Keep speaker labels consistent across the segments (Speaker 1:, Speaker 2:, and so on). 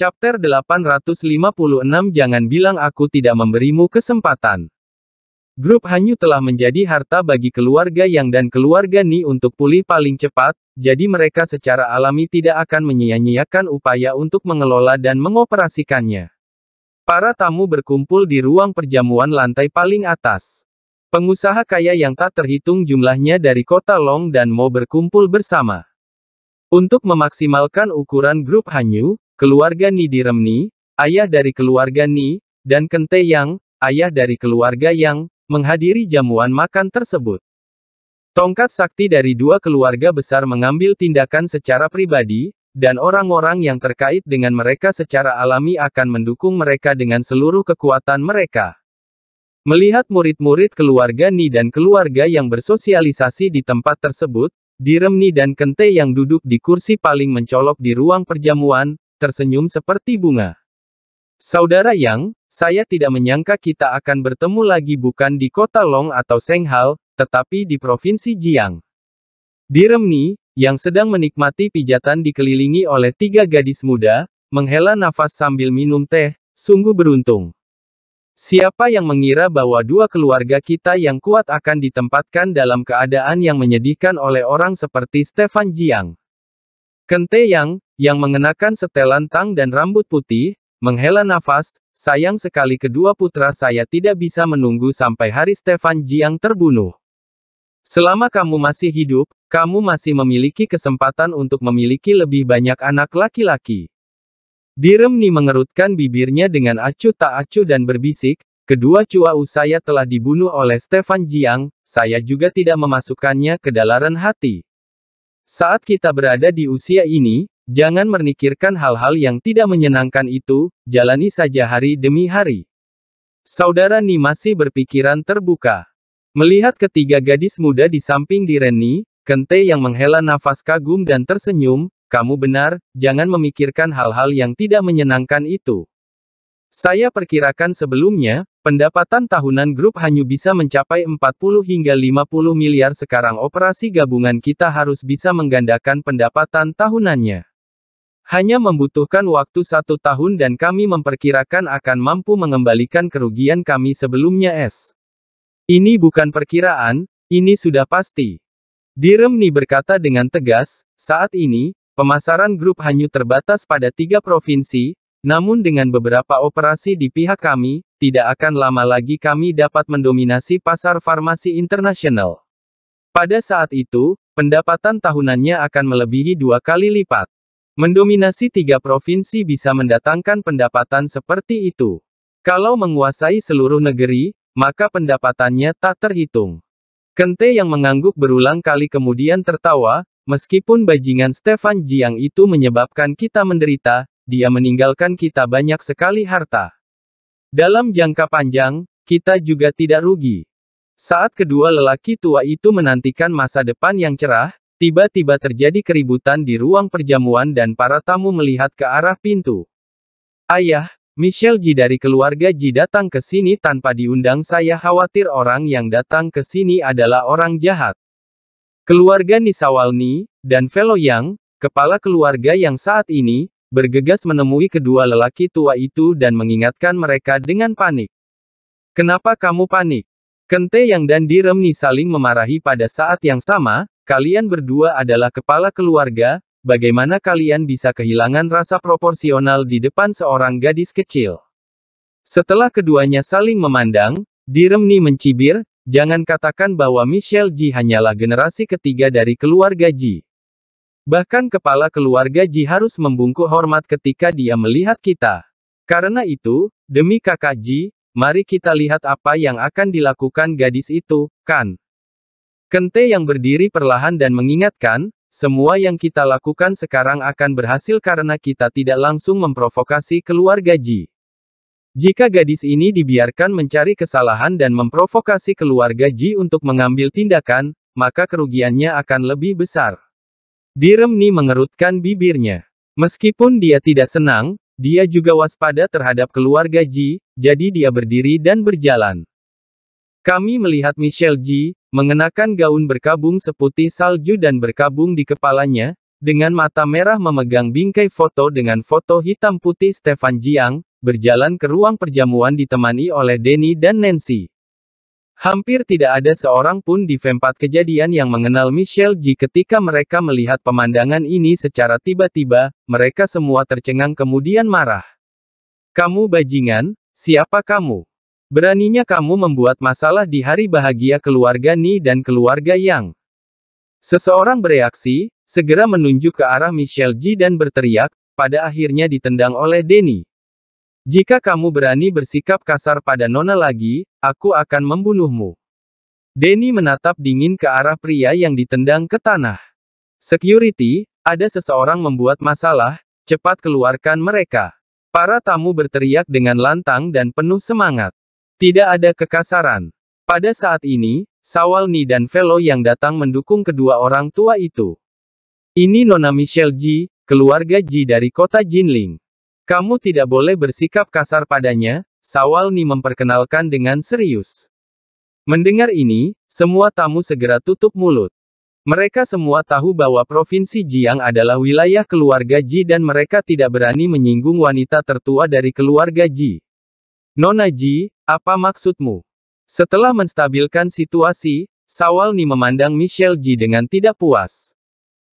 Speaker 1: Chapter 856 Jangan bilang aku tidak memberimu kesempatan. Grup Hanyu telah menjadi harta bagi keluarga Yang dan keluarga Ni untuk pulih paling cepat, jadi mereka secara alami tidak akan menyia-nyiakan upaya untuk mengelola dan mengoperasikannya. Para tamu berkumpul di ruang perjamuan lantai paling atas. Pengusaha kaya yang tak terhitung jumlahnya dari kota Long dan Mo berkumpul bersama. Untuk memaksimalkan ukuran grup Hanyu, Keluarga Ni Remni, ayah dari keluarga Ni, dan Kente Yang, ayah dari keluarga Yang, menghadiri jamuan makan tersebut. Tongkat sakti dari dua keluarga besar mengambil tindakan secara pribadi, dan orang-orang yang terkait dengan mereka secara alami akan mendukung mereka dengan seluruh kekuatan mereka. Melihat murid-murid keluarga Ni dan keluarga yang bersosialisasi di tempat tersebut, Diremni dan Kente yang duduk di kursi paling mencolok di ruang perjamuan, tersenyum seperti bunga. Saudara Yang, saya tidak menyangka kita akan bertemu lagi bukan di kota Long atau Senghal, tetapi di Provinsi Jiang. Di Remni, yang sedang menikmati pijatan dikelilingi oleh tiga gadis muda, menghela nafas sambil minum teh, sungguh beruntung. Siapa yang mengira bahwa dua keluarga kita yang kuat akan ditempatkan dalam keadaan yang menyedihkan oleh orang seperti Stefan Jiang? Kente Yang, yang mengenakan setelan tang dan rambut putih, menghela nafas, sayang sekali kedua putra saya tidak bisa menunggu sampai hari Stefan Jiang terbunuh. Selama kamu masih hidup, kamu masih memiliki kesempatan untuk memiliki lebih banyak anak laki-laki. Diremni mengerutkan bibirnya dengan acuh tak acuh dan berbisik, kedua cuau saya telah dibunuh oleh Stefan Jiang, saya juga tidak memasukkannya ke dalaran hati. Saat kita berada di usia ini, jangan menikirkan hal-hal yang tidak menyenangkan itu, jalani saja hari demi hari. Saudara Ni masih berpikiran terbuka. Melihat ketiga gadis muda di samping di Reni, Kente yang menghela nafas kagum dan tersenyum, kamu benar, jangan memikirkan hal-hal yang tidak menyenangkan itu. Saya perkirakan sebelumnya, Pendapatan tahunan grup hanya bisa mencapai 40 hingga 50 miliar sekarang operasi gabungan kita harus bisa menggandakan pendapatan tahunannya. Hanya membutuhkan waktu satu tahun dan kami memperkirakan akan mampu mengembalikan kerugian kami sebelumnya S. Ini bukan perkiraan, ini sudah pasti. Diremni berkata dengan tegas, saat ini, pemasaran grup hanya terbatas pada tiga provinsi, namun dengan beberapa operasi di pihak kami, tidak akan lama lagi kami dapat mendominasi pasar farmasi internasional. Pada saat itu, pendapatan tahunannya akan melebihi dua kali lipat. Mendominasi tiga provinsi bisa mendatangkan pendapatan seperti itu. Kalau menguasai seluruh negeri, maka pendapatannya tak terhitung. Kente yang mengangguk berulang kali kemudian tertawa, meskipun bajingan Stefan Jiang itu menyebabkan kita menderita, dia meninggalkan kita banyak sekali harta. Dalam jangka panjang, kita juga tidak rugi. Saat kedua lelaki tua itu menantikan masa depan yang cerah, tiba-tiba terjadi keributan di ruang perjamuan dan para tamu melihat ke arah pintu. Ayah, Michelle Ji dari keluarga Ji datang ke sini tanpa diundang saya khawatir orang yang datang ke sini adalah orang jahat. Keluarga Nisawalni, dan Velo Yang, kepala keluarga yang saat ini, bergegas menemui kedua lelaki tua itu dan mengingatkan mereka dengan panik. Kenapa kamu panik? Kente Yang dan Diremni saling memarahi pada saat yang sama, kalian berdua adalah kepala keluarga, bagaimana kalian bisa kehilangan rasa proporsional di depan seorang gadis kecil? Setelah keduanya saling memandang, Diremni mencibir, jangan katakan bahwa Michelle Ji hanyalah generasi ketiga dari keluarga Ji. Bahkan kepala keluarga Ji harus membungkuk hormat ketika dia melihat kita. Karena itu, demi kakak Ji, mari kita lihat apa yang akan dilakukan gadis itu, kan? Kente yang berdiri perlahan dan mengingatkan, semua yang kita lakukan sekarang akan berhasil karena kita tidak langsung memprovokasi keluarga Ji. Jika gadis ini dibiarkan mencari kesalahan dan memprovokasi keluarga Ji untuk mengambil tindakan, maka kerugiannya akan lebih besar. Diremni mengerutkan bibirnya. Meskipun dia tidak senang, dia juga waspada terhadap keluarga Ji, jadi dia berdiri dan berjalan. Kami melihat Michelle Ji, mengenakan gaun berkabung seputih salju dan berkabung di kepalanya, dengan mata merah memegang bingkai foto dengan foto hitam putih Stefan Jiang, berjalan ke ruang perjamuan ditemani oleh Denny dan Nancy. Hampir tidak ada seorang pun di Vempat kejadian yang mengenal Michelle G. Ketika mereka melihat pemandangan ini secara tiba-tiba, mereka semua tercengang kemudian marah. Kamu bajingan, siapa kamu? Beraninya kamu membuat masalah di hari bahagia keluarga Ni dan keluarga Yang. Seseorang bereaksi, segera menunjuk ke arah Michelle Ji dan berteriak, pada akhirnya ditendang oleh Denny. Jika kamu berani bersikap kasar pada Nona lagi, aku akan membunuhmu. Denny menatap dingin ke arah pria yang ditendang ke tanah. Security, ada seseorang membuat masalah, cepat keluarkan mereka. Para tamu berteriak dengan lantang dan penuh semangat. Tidak ada kekasaran. Pada saat ini, Sawalni dan Velo yang datang mendukung kedua orang tua itu. Ini Nona Michelle Ji, keluarga Ji dari kota Jinling. Kamu tidak boleh bersikap kasar padanya, Sawalni memperkenalkan dengan serius. Mendengar ini, semua tamu segera tutup mulut. Mereka semua tahu bahwa Provinsi Jiang adalah wilayah keluarga Ji dan mereka tidak berani menyinggung wanita tertua dari keluarga Ji. Nona Ji, apa maksudmu? Setelah menstabilkan situasi, Sawalni memandang Michelle Ji dengan tidak puas.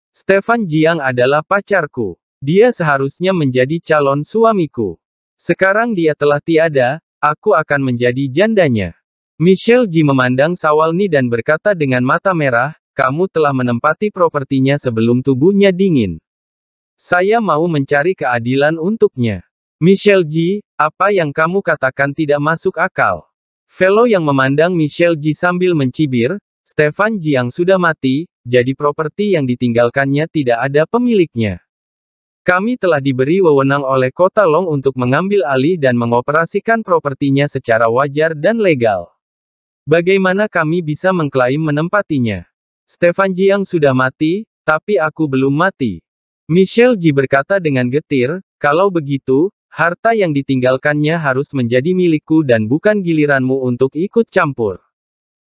Speaker 1: Stefan Jiang adalah pacarku. Dia seharusnya menjadi calon suamiku. Sekarang dia telah tiada, aku akan menjadi jandanya. Michelle G memandang Sawalni dan berkata dengan mata merah, kamu telah menempati propertinya sebelum tubuhnya dingin. Saya mau mencari keadilan untuknya. Michelle G, apa yang kamu katakan tidak masuk akal. Fellow yang memandang Michelle G sambil mencibir, Stefan G yang sudah mati, jadi properti yang ditinggalkannya tidak ada pemiliknya. Kami telah diberi wewenang oleh Kota Long untuk mengambil alih dan mengoperasikan propertinya secara wajar dan legal. Bagaimana kami bisa mengklaim menempatinya? Stefan Jiang sudah mati, tapi aku belum mati. Michelle Ji berkata dengan getir, kalau begitu, harta yang ditinggalkannya harus menjadi milikku dan bukan giliranmu untuk ikut campur.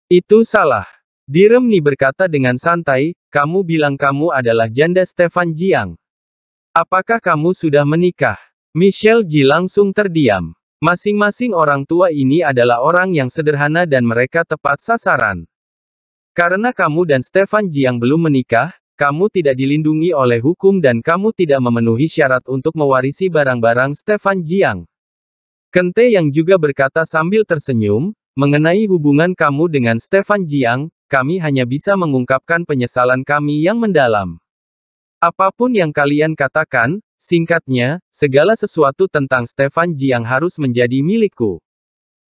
Speaker 1: Itu salah. Diremni berkata dengan santai, kamu bilang kamu adalah janda Stefan Jiang. Apakah kamu sudah menikah? Michelle Ji langsung terdiam. Masing-masing orang tua ini adalah orang yang sederhana dan mereka tepat sasaran. Karena kamu dan Stefan Ji yang belum menikah, kamu tidak dilindungi oleh hukum dan kamu tidak memenuhi syarat untuk mewarisi barang-barang Stefan Jiang. Kente yang juga berkata sambil tersenyum, mengenai hubungan kamu dengan Stefan Jiang, kami hanya bisa mengungkapkan penyesalan kami yang mendalam. Apapun yang kalian katakan, singkatnya, segala sesuatu tentang Stefan Ji yang harus menjadi milikku.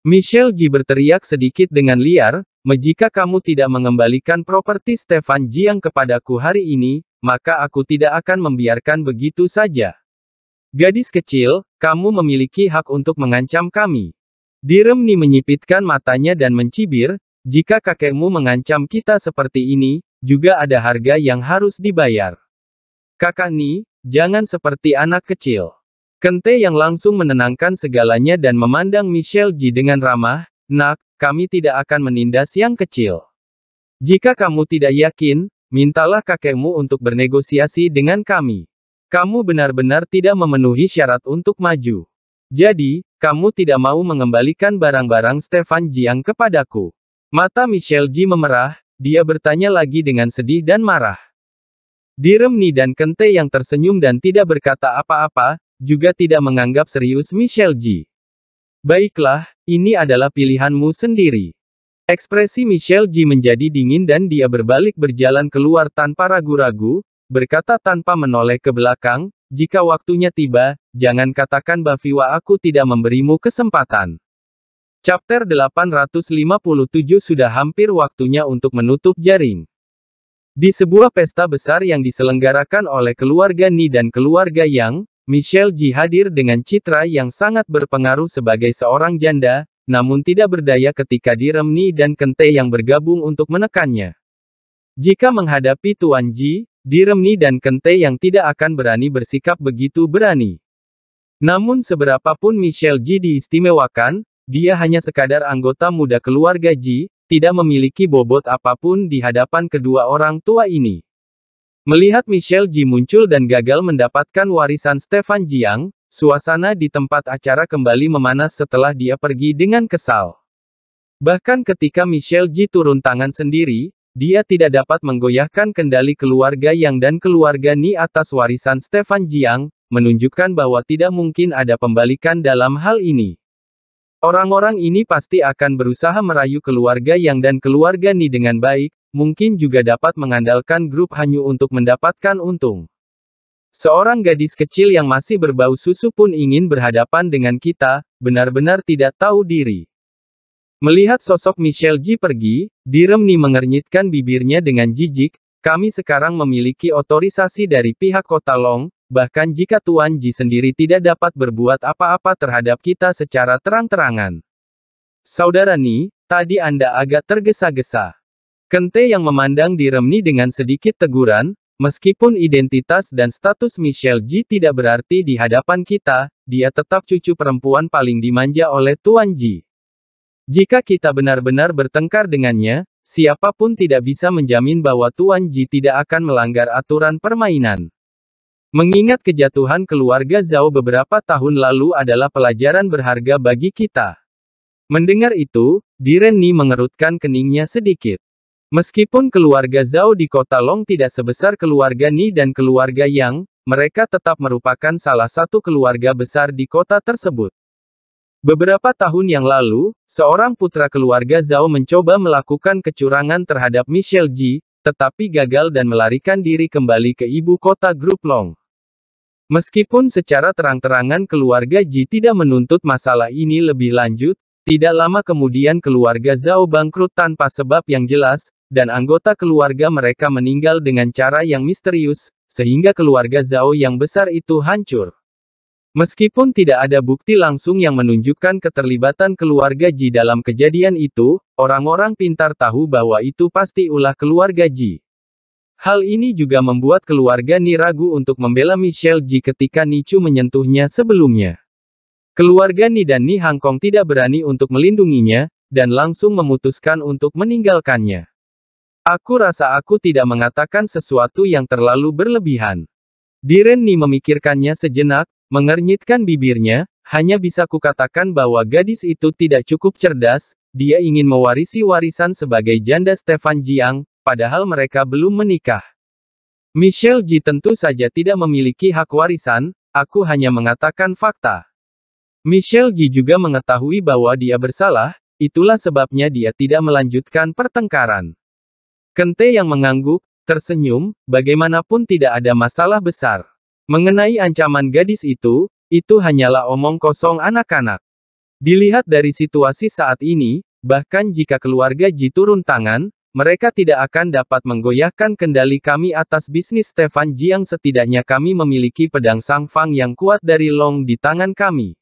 Speaker 1: Michelle Ji berteriak sedikit dengan liar, Mejika kamu tidak mengembalikan properti Stefan yang kepadaku hari ini, maka aku tidak akan membiarkan begitu saja. Gadis kecil, kamu memiliki hak untuk mengancam kami. Diremni menyipitkan matanya dan mencibir, jika kakekmu mengancam kita seperti ini, juga ada harga yang harus dibayar. Kakak Ni, jangan seperti anak kecil. Kente yang langsung menenangkan segalanya dan memandang Michelle Ji dengan ramah, nak, kami tidak akan menindas yang kecil. Jika kamu tidak yakin, mintalah kakekmu untuk bernegosiasi dengan kami. Kamu benar-benar tidak memenuhi syarat untuk maju. Jadi, kamu tidak mau mengembalikan barang-barang Stefan Jiang kepadaku. Mata Michelle Ji memerah, dia bertanya lagi dengan sedih dan marah. Diremni dan Kente yang tersenyum dan tidak berkata apa-apa, juga tidak menganggap serius Michelle G. Baiklah, ini adalah pilihanmu sendiri. Ekspresi Michelle G menjadi dingin dan dia berbalik berjalan keluar tanpa ragu-ragu, berkata tanpa menoleh ke belakang, jika waktunya tiba, jangan katakan bahwa aku tidak memberimu kesempatan. Chapter 857 sudah hampir waktunya untuk menutup jaring. Di sebuah pesta besar yang diselenggarakan oleh keluarga Ni dan keluarga Yang, Michelle Ji hadir dengan citra yang sangat berpengaruh sebagai seorang janda, namun tidak berdaya ketika direm Ni dan Kente yang bergabung untuk menekannya. Jika menghadapi Tuan Ji, direm Ni dan Kente yang tidak akan berani bersikap begitu berani. Namun seberapapun Michelle Ji diistimewakan, dia hanya sekadar anggota muda keluarga Ji, tidak memiliki bobot apapun di hadapan kedua orang tua ini. Melihat Michelle Ji muncul dan gagal mendapatkan warisan Stefan Jiang, suasana di tempat acara kembali memanas setelah dia pergi dengan kesal. Bahkan ketika Michelle Ji turun tangan sendiri, dia tidak dapat menggoyahkan kendali keluarga Yang dan keluarga Ni atas warisan Stefan Jiang, menunjukkan bahwa tidak mungkin ada pembalikan dalam hal ini. Orang-orang ini pasti akan berusaha merayu keluarga Yang dan keluarga Ni dengan baik, mungkin juga dapat mengandalkan grup Hanyu untuk mendapatkan untung. Seorang gadis kecil yang masih berbau susu pun ingin berhadapan dengan kita, benar-benar tidak tahu diri. Melihat sosok Michelle Ji pergi, Diremni mengernyitkan bibirnya dengan jijik, kami sekarang memiliki otorisasi dari pihak kota Long, Bahkan jika Tuan Ji sendiri tidak dapat berbuat apa-apa terhadap kita secara terang-terangan. Saudara Ni, tadi Anda agak tergesa-gesa. Kente yang memandang diremni dengan sedikit teguran, meskipun identitas dan status Michelle Ji tidak berarti di hadapan kita, dia tetap cucu perempuan paling dimanja oleh Tuan Ji. Jika kita benar-benar bertengkar dengannya, siapapun tidak bisa menjamin bahwa Tuan Ji tidak akan melanggar aturan permainan. Mengingat kejatuhan keluarga Zhao beberapa tahun lalu adalah pelajaran berharga bagi kita. Mendengar itu, Direnni mengerutkan keningnya sedikit. Meskipun keluarga Zhao di kota Long tidak sebesar keluarga Ni dan keluarga Yang, mereka tetap merupakan salah satu keluarga besar di kota tersebut. Beberapa tahun yang lalu, seorang putra keluarga Zhao mencoba melakukan kecurangan terhadap Michelle Ji, tetapi gagal dan melarikan diri kembali ke ibu kota Grup Long. Meskipun secara terang-terangan keluarga Ji tidak menuntut masalah ini lebih lanjut, tidak lama kemudian keluarga Zhao bangkrut tanpa sebab yang jelas, dan anggota keluarga mereka meninggal dengan cara yang misterius, sehingga keluarga Zhao yang besar itu hancur. Meskipun tidak ada bukti langsung yang menunjukkan keterlibatan keluarga Ji dalam kejadian itu, orang-orang pintar tahu bahwa itu pasti ulah keluarga Ji. Hal ini juga membuat keluarga Ni ragu untuk membela Michelle Ji ketika Ni Chu menyentuhnya sebelumnya. Keluarga Ni dan Ni Hang Kong tidak berani untuk melindunginya, dan langsung memutuskan untuk meninggalkannya. Aku rasa aku tidak mengatakan sesuatu yang terlalu berlebihan. Diren Ni memikirkannya sejenak, mengernyitkan bibirnya, hanya bisa kukatakan bahwa gadis itu tidak cukup cerdas, dia ingin mewarisi warisan sebagai janda Stefan Jiang, padahal mereka belum menikah. Michelle Ji tentu saja tidak memiliki hak warisan, aku hanya mengatakan fakta. Michelle Ji juga mengetahui bahwa dia bersalah, itulah sebabnya dia tidak melanjutkan pertengkaran. Kente yang mengangguk, tersenyum, bagaimanapun tidak ada masalah besar. Mengenai ancaman gadis itu, itu hanyalah omong kosong anak-anak. Dilihat dari situasi saat ini, bahkan jika keluarga Ji turun tangan, mereka tidak akan dapat menggoyahkan kendali kami atas bisnis Stefan Jiang setidaknya kami memiliki pedang sang Fang yang kuat dari Long di tangan kami.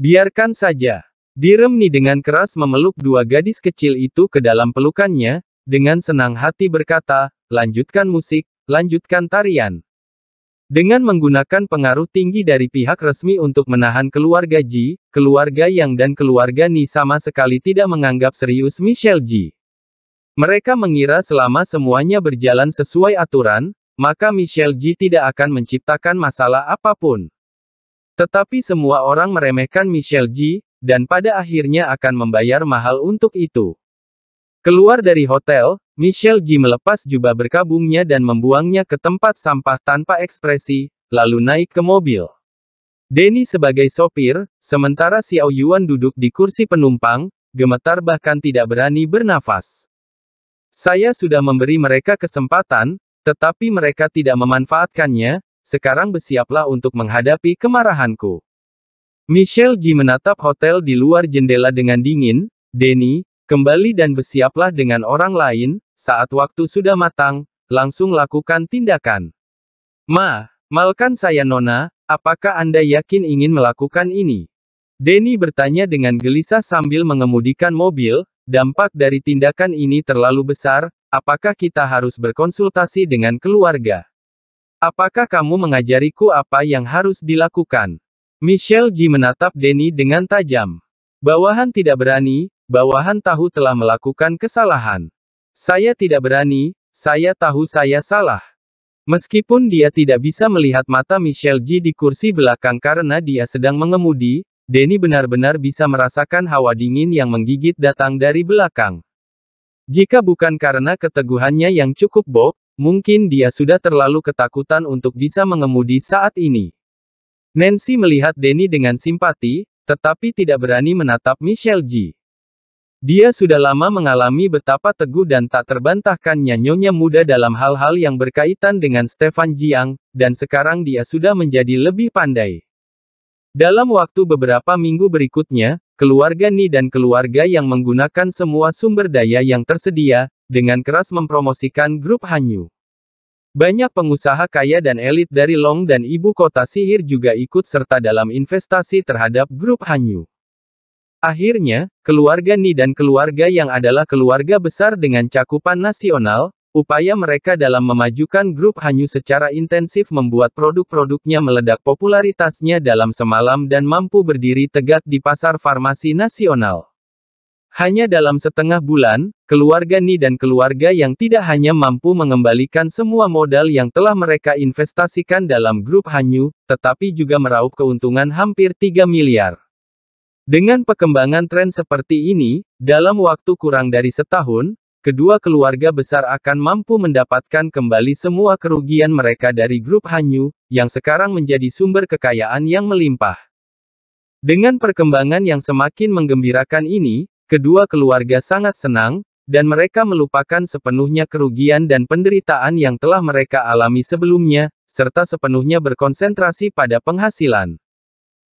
Speaker 1: Biarkan saja. Diremni dengan keras memeluk dua gadis kecil itu ke dalam pelukannya, dengan senang hati berkata, lanjutkan musik, lanjutkan tarian. Dengan menggunakan pengaruh tinggi dari pihak resmi untuk menahan keluarga Ji, keluarga Yang dan keluarga Ni sama sekali tidak menganggap serius Michelle Ji. Mereka mengira selama semuanya berjalan sesuai aturan, maka Michelle G tidak akan menciptakan masalah apapun. Tetapi semua orang meremehkan Michelle G, dan pada akhirnya akan membayar mahal untuk itu. Keluar dari hotel, Michelle G melepas jubah berkabungnya dan membuangnya ke tempat sampah tanpa ekspresi, lalu naik ke mobil. Denny sebagai sopir, sementara Xiao Yuan duduk di kursi penumpang, gemetar bahkan tidak berani bernafas. Saya sudah memberi mereka kesempatan, tetapi mereka tidak memanfaatkannya, sekarang bersiaplah untuk menghadapi kemarahanku. Michelle G menatap hotel di luar jendela dengan dingin, Denny, kembali dan bersiaplah dengan orang lain, saat waktu sudah matang, langsung lakukan tindakan. Ma, malkan saya Nona, apakah Anda yakin ingin melakukan ini? Denny bertanya dengan gelisah sambil mengemudikan mobil, dampak dari tindakan ini terlalu besar, apakah kita harus berkonsultasi dengan keluarga? Apakah kamu mengajariku apa yang harus dilakukan? Michelle G menatap Denny dengan tajam. Bawahan tidak berani, bawahan tahu telah melakukan kesalahan. Saya tidak berani, saya tahu saya salah. Meskipun dia tidak bisa melihat mata Michelle G di kursi belakang karena dia sedang mengemudi, Denny benar-benar bisa merasakan hawa dingin yang menggigit datang dari belakang. Jika bukan karena keteguhannya yang cukup Bob, mungkin dia sudah terlalu ketakutan untuk bisa mengemudi saat ini. Nancy melihat Denny dengan simpati, tetapi tidak berani menatap Michelle G. Dia sudah lama mengalami betapa teguh dan tak terbantahkannya nyonya muda dalam hal-hal yang berkaitan dengan Stefan Jiang, dan sekarang dia sudah menjadi lebih pandai. Dalam waktu beberapa minggu berikutnya, keluarga Ni dan keluarga yang menggunakan semua sumber daya yang tersedia, dengan keras mempromosikan grup Hanyu. Banyak pengusaha kaya dan elit dari Long dan ibu kota Sihir juga ikut serta dalam investasi terhadap grup Hanyu. Akhirnya, keluarga Ni dan keluarga yang adalah keluarga besar dengan cakupan nasional, Upaya mereka dalam memajukan grup Hanyu secara intensif membuat produk-produknya meledak popularitasnya dalam semalam dan mampu berdiri tegak di pasar farmasi nasional. Hanya dalam setengah bulan, keluarga Ni dan keluarga yang tidak hanya mampu mengembalikan semua modal yang telah mereka investasikan dalam grup Hanyu, tetapi juga meraup keuntungan hampir 3 miliar. Dengan perkembangan tren seperti ini, dalam waktu kurang dari setahun, kedua keluarga besar akan mampu mendapatkan kembali semua kerugian mereka dari grup Hanyu, yang sekarang menjadi sumber kekayaan yang melimpah. Dengan perkembangan yang semakin menggembirakan ini, kedua keluarga sangat senang, dan mereka melupakan sepenuhnya kerugian dan penderitaan yang telah mereka alami sebelumnya, serta sepenuhnya berkonsentrasi pada penghasilan.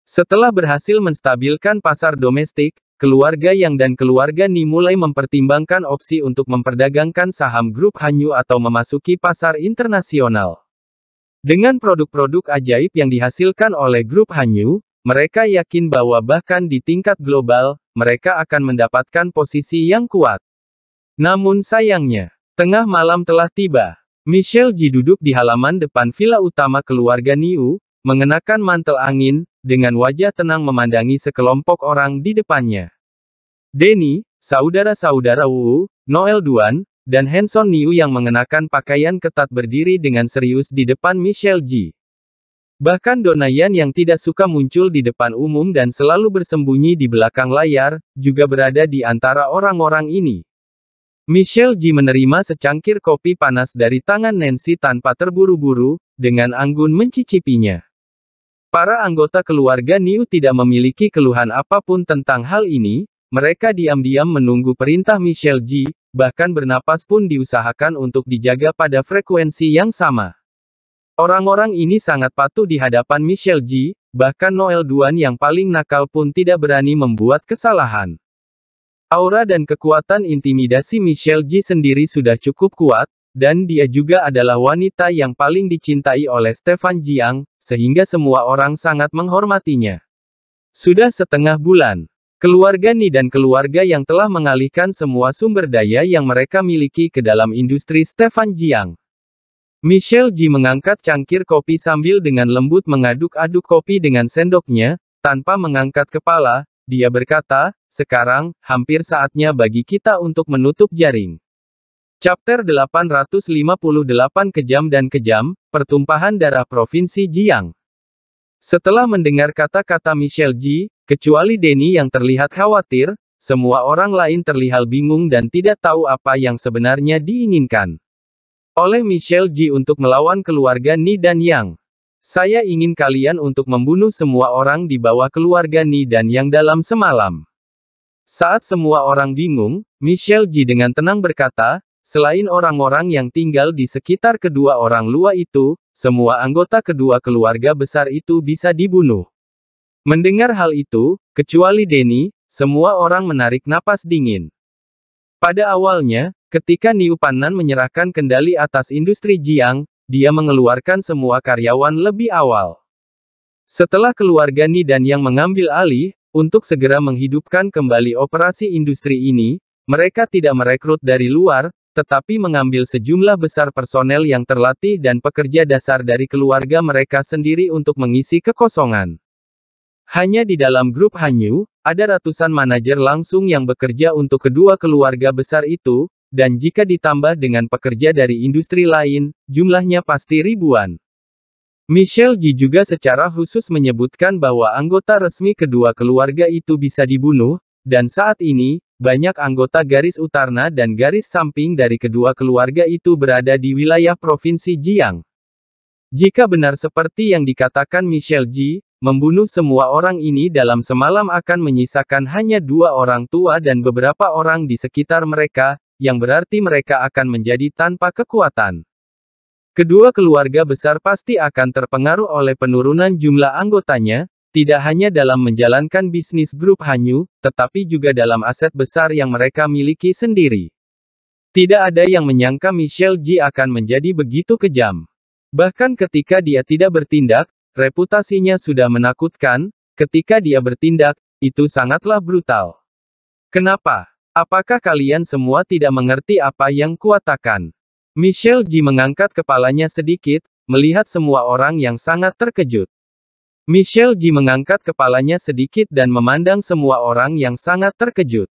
Speaker 1: Setelah berhasil menstabilkan pasar domestik, keluarga Yang dan keluarga Ni mulai mempertimbangkan opsi untuk memperdagangkan saham grup Hanyu atau memasuki pasar internasional. Dengan produk-produk ajaib yang dihasilkan oleh grup Hanyu, mereka yakin bahwa bahkan di tingkat global, mereka akan mendapatkan posisi yang kuat. Namun sayangnya, tengah malam telah tiba. Michelle Ji duduk di halaman depan villa utama keluarga Niu, mengenakan mantel angin, dengan wajah tenang memandangi sekelompok orang di depannya. Denny, saudara-saudara Wu, Noel Duan, dan Hanson Niu yang mengenakan pakaian ketat berdiri dengan serius di depan Michelle Ji. Bahkan Donayan yang tidak suka muncul di depan umum dan selalu bersembunyi di belakang layar, juga berada di antara orang-orang ini. Michelle Ji menerima secangkir kopi panas dari tangan Nancy tanpa terburu-buru, dengan anggun mencicipinya. Para anggota keluarga Niu tidak memiliki keluhan apapun tentang hal ini, mereka diam-diam menunggu perintah Michelle G, bahkan bernapas pun diusahakan untuk dijaga pada frekuensi yang sama. Orang-orang ini sangat patuh di hadapan Michelle G, bahkan Noel Duan yang paling nakal pun tidak berani membuat kesalahan. Aura dan kekuatan intimidasi Michelle G sendiri sudah cukup kuat, dan dia juga adalah wanita yang paling dicintai oleh Stefan Jiang, sehingga semua orang sangat menghormatinya. Sudah setengah bulan, Keluarga Ni dan keluarga yang telah mengalihkan semua sumber daya yang mereka miliki ke dalam industri Stefan Jiang. Michelle Ji mengangkat cangkir kopi sambil dengan lembut mengaduk-aduk kopi dengan sendoknya, tanpa mengangkat kepala, dia berkata, sekarang, hampir saatnya bagi kita untuk menutup jaring. Chapter 858 Kejam dan Kejam, Pertumpahan Darah Provinsi Jiang. Setelah mendengar kata-kata Michelle Ji, kecuali Denny yang terlihat khawatir, semua orang lain terlihat bingung dan tidak tahu apa yang sebenarnya diinginkan. Oleh Michelle Ji untuk melawan keluarga Ni dan Yang. Saya ingin kalian untuk membunuh semua orang di bawah keluarga Ni dan Yang dalam semalam. Saat semua orang bingung, Michelle Ji dengan tenang berkata, Selain orang-orang yang tinggal di sekitar kedua orang Lua itu, semua anggota kedua keluarga besar itu bisa dibunuh. Mendengar hal itu, kecuali Denny, semua orang menarik napas dingin. Pada awalnya, ketika Niu Panan menyerahkan kendali atas industri Jiang, dia mengeluarkan semua karyawan lebih awal. Setelah keluarga Ni dan yang mengambil alih, untuk segera menghidupkan kembali operasi industri ini, mereka tidak merekrut dari luar, tetapi mengambil sejumlah besar personel yang terlatih dan pekerja dasar dari keluarga mereka sendiri untuk mengisi kekosongan. Hanya di dalam grup Hanyu, ada ratusan manajer langsung yang bekerja untuk kedua keluarga besar itu, dan jika ditambah dengan pekerja dari industri lain, jumlahnya pasti ribuan. Michelle Ji juga secara khusus menyebutkan bahwa anggota resmi kedua keluarga itu bisa dibunuh, dan saat ini, banyak anggota garis utarna dan garis samping dari kedua keluarga itu berada di wilayah Provinsi Jiang. Jika benar seperti yang dikatakan Michelle Ji, membunuh semua orang ini dalam semalam akan menyisakan hanya dua orang tua dan beberapa orang di sekitar mereka, yang berarti mereka akan menjadi tanpa kekuatan. Kedua keluarga besar pasti akan terpengaruh oleh penurunan jumlah anggotanya, tidak hanya dalam menjalankan bisnis grup Hanyu, tetapi juga dalam aset besar yang mereka miliki sendiri. Tidak ada yang menyangka Michelle Ji akan menjadi begitu kejam. Bahkan ketika dia tidak bertindak, reputasinya sudah menakutkan, ketika dia bertindak, itu sangatlah brutal. Kenapa? Apakah kalian semua tidak mengerti apa yang kuatakan? Michelle Ji mengangkat kepalanya sedikit, melihat semua orang yang sangat terkejut. Michelle Ji mengangkat kepalanya sedikit dan memandang semua orang yang sangat terkejut.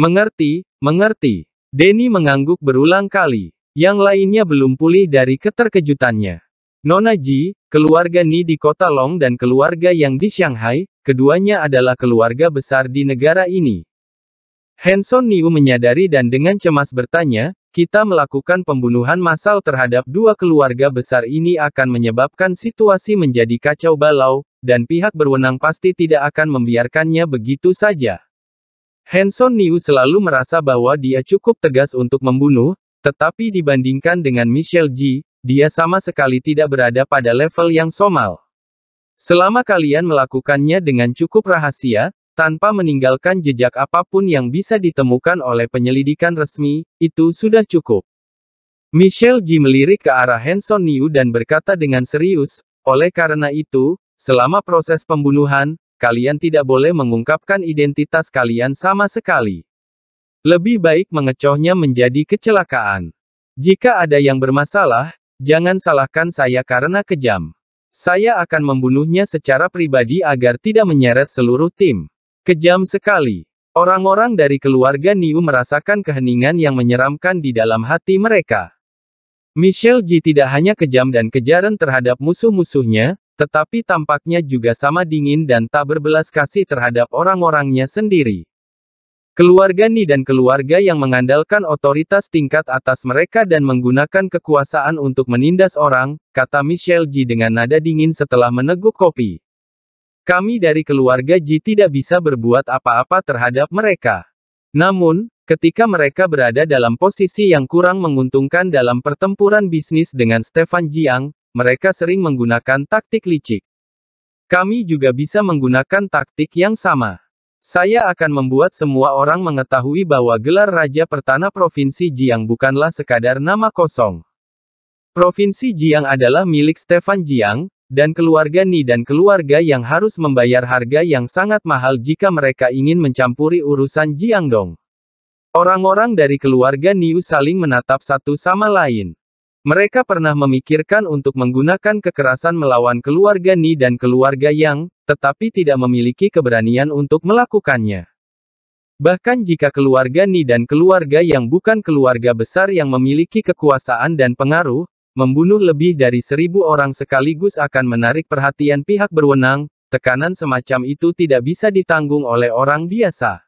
Speaker 1: Mengerti, mengerti. Denny mengangguk berulang kali. Yang lainnya belum pulih dari keterkejutannya. Nona Ji, keluarga Ni di kota Long dan keluarga yang di Shanghai, keduanya adalah keluarga besar di negara ini. Hanson Niu menyadari dan dengan cemas bertanya, kita melakukan pembunuhan massal terhadap dua keluarga besar ini akan menyebabkan situasi menjadi kacau balau, dan pihak berwenang pasti tidak akan membiarkannya begitu saja. Hanson Niu selalu merasa bahwa dia cukup tegas untuk membunuh, tetapi dibandingkan dengan Michelle Ji, dia sama sekali tidak berada pada level yang somal. Selama kalian melakukannya dengan cukup rahasia, tanpa meninggalkan jejak apapun yang bisa ditemukan oleh penyelidikan resmi, itu sudah cukup. Michelle G. melirik ke arah Hanson Niu dan berkata dengan serius, oleh karena itu, selama proses pembunuhan, kalian tidak boleh mengungkapkan identitas kalian sama sekali. Lebih baik mengecohnya menjadi kecelakaan. Jika ada yang bermasalah, jangan salahkan saya karena kejam. Saya akan membunuhnya secara pribadi agar tidak menyeret seluruh tim. Kejam sekali. Orang-orang dari keluarga Niu merasakan keheningan yang menyeramkan di dalam hati mereka. Michelle Ji tidak hanya kejam dan kejaran terhadap musuh-musuhnya, tetapi tampaknya juga sama dingin dan tak berbelas kasih terhadap orang-orangnya sendiri. Keluarga Ni dan keluarga yang mengandalkan otoritas tingkat atas mereka dan menggunakan kekuasaan untuk menindas orang, kata Michelle Ji dengan nada dingin setelah meneguk kopi. Kami dari keluarga Ji tidak bisa berbuat apa-apa terhadap mereka. Namun, ketika mereka berada dalam posisi yang kurang menguntungkan dalam pertempuran bisnis dengan Stefan Jiang, mereka sering menggunakan taktik licik. Kami juga bisa menggunakan taktik yang sama. Saya akan membuat semua orang mengetahui bahwa gelar Raja Pertana Provinsi Jiang bukanlah sekadar nama kosong. Provinsi Jiang adalah milik Stefan Jiang, dan keluarga Ni dan keluarga yang harus membayar harga yang sangat mahal jika mereka ingin mencampuri urusan Dong. Orang-orang dari keluarga Niu saling menatap satu sama lain. Mereka pernah memikirkan untuk menggunakan kekerasan melawan keluarga Ni dan keluarga Yang, tetapi tidak memiliki keberanian untuk melakukannya. Bahkan jika keluarga Ni dan keluarga Yang bukan keluarga besar yang memiliki kekuasaan dan pengaruh, Membunuh lebih dari seribu orang sekaligus akan menarik perhatian pihak berwenang, tekanan semacam itu tidak bisa ditanggung oleh orang biasa.